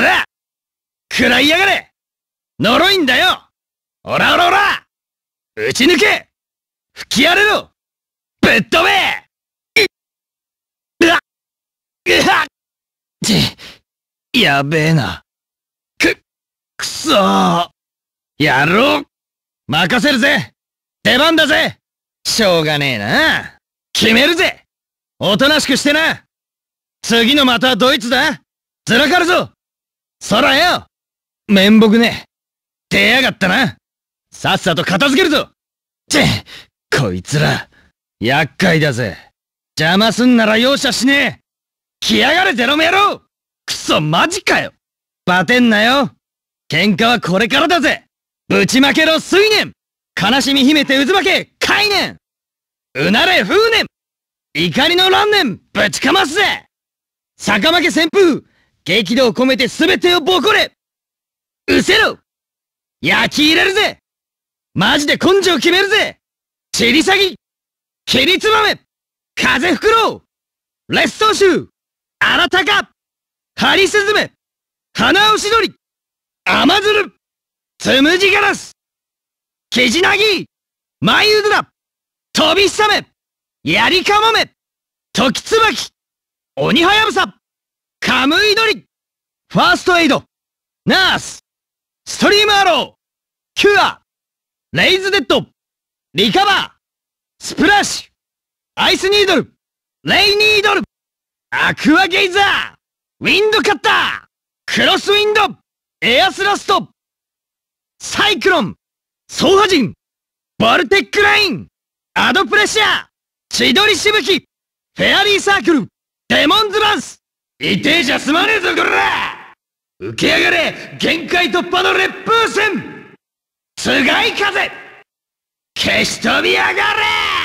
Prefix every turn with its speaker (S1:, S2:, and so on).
S1: ら食らいやがれ呪いんだよオラオラオラ打ち抜け吹き荒れろぶっ飛べうっうはっちやべえなくくそーやろう任せるぜ出番だぜしょうがねえな決めるぜおとなしくしてな次のまたドイツだずらかるぞそらよ面目ね出やがったなさっさと片付けるぞってこいつら厄介だぜ邪魔すんなら容赦しねえ来やがれゼロメ野郎クソマジかよバテんなよ喧嘩はこれからだぜぶちまけろ水年悲しみ秘めて渦巻け海年うなれ風年怒りの乱年ぶちかますぜ坂巻旋風激怒を込めて全てをボコれ失せろ焼き入れるぜマジで根性決めるぜ散り下ぎ切りつまめ風吹くろうレッソー州たかハリスズメ花押し鳥雨ずるつむじガラスキジナギ舞うずら飛びさめやりかまめ時つばき鬼はやぶさカムイドリファーストエイドナースストリームアローキュアレイズデッドリカバースプラッシュアイスニードルレイニードルアクアゲイザーウィンドカッタークロスウィンドエアスラストサイクロンハ破ン、ボルテックラインアドプレッシャー千鳥しぶきフェアリーサークルデモンズバンス痛えじゃすまねえぞこら受け上がれ限界突破の烈風船つがい風消し飛び上がれ